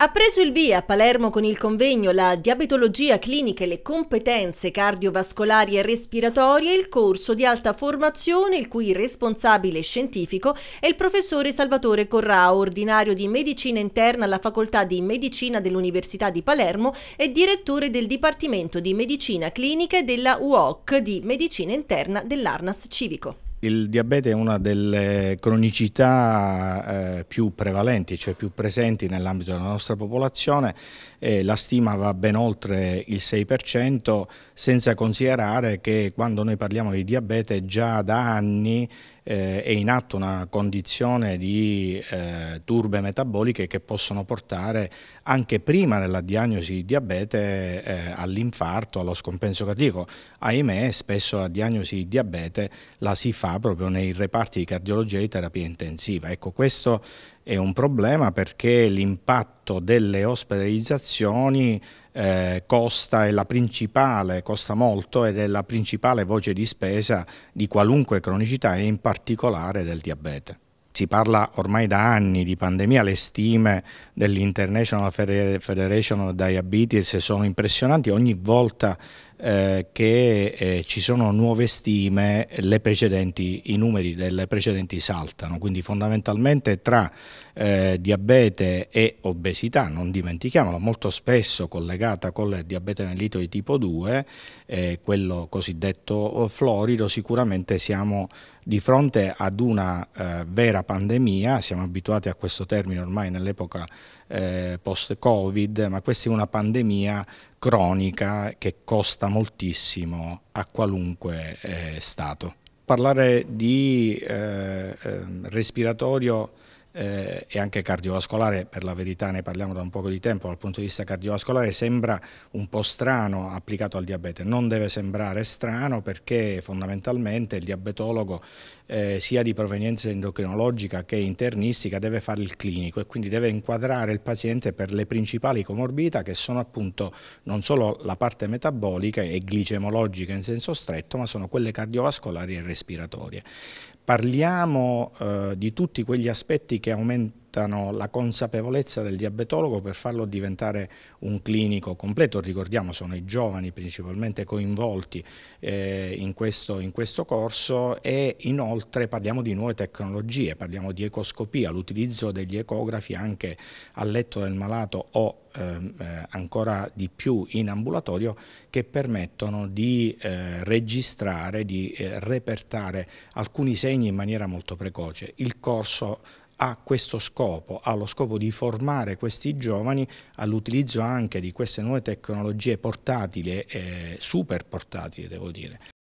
Ha preso il via a Palermo con il convegno La diabetologia clinica e le competenze cardiovascolari e respiratorie il corso di alta formazione il cui responsabile scientifico è il professore Salvatore Corrao, ordinario di medicina interna alla Facoltà di Medicina dell'Università di Palermo e direttore del Dipartimento di Medicina Clinica e della UOC di Medicina Interna dell'Arnas Civico il diabete è una delle cronicità eh, più prevalenti, cioè più presenti nell'ambito della nostra popolazione e la stima va ben oltre il 6% senza considerare che quando noi parliamo di diabete già da anni eh, è in atto una condizione di eh, turbe metaboliche che possono portare anche prima della diagnosi di diabete eh, all'infarto, allo scompenso cardiaco. Ahimè, spesso la diagnosi di diabete la si fa proprio nei reparti di cardiologia e di terapia intensiva. Ecco, questo è un problema perché l'impatto delle ospedalizzazioni eh, costa, è la principale, costa molto ed è la principale voce di spesa di qualunque cronicità e in particolare del diabete si parla ormai da anni di pandemia, le stime dell'International Federation of Diabetes sono impressionanti, ogni volta eh, che eh, ci sono nuove stime i numeri delle precedenti saltano, quindi fondamentalmente tra eh, diabete e obesità, non dimentichiamolo, molto spesso collegata con il diabete mellito di tipo 2, eh, quello cosiddetto eh, florido, sicuramente siamo di fronte ad una eh, vera pandemia, siamo abituati a questo termine ormai nell'epoca eh, post-Covid, ma questa è una pandemia cronica che costa moltissimo a qualunque eh, Stato. Parlare di eh, ehm, respiratorio eh, e anche cardiovascolare, per la verità ne parliamo da un po' di tempo, dal punto di vista cardiovascolare sembra un po' strano applicato al diabete, non deve sembrare strano perché fondamentalmente il diabetologo eh, sia di provenienza endocrinologica che internistica deve fare il clinico e quindi deve inquadrare il paziente per le principali comorbidità che sono appunto non solo la parte metabolica e glicemologica in senso stretto ma sono quelle cardiovascolari e respiratorie parliamo eh, di tutti quegli aspetti che aumentano aumentano la consapevolezza del diabetologo per farlo diventare un clinico completo, ricordiamo sono i giovani principalmente coinvolti eh, in, questo, in questo corso e inoltre parliamo di nuove tecnologie, parliamo di ecoscopia, l'utilizzo degli ecografi anche a letto del malato o ehm, eh, ancora di più in ambulatorio che permettono di eh, registrare, di eh, repertare alcuni segni in maniera molto precoce. Il corso ha questo scopo, ha lo scopo di formare questi giovani all'utilizzo anche di queste nuove tecnologie portatili e eh, super portatili devo dire.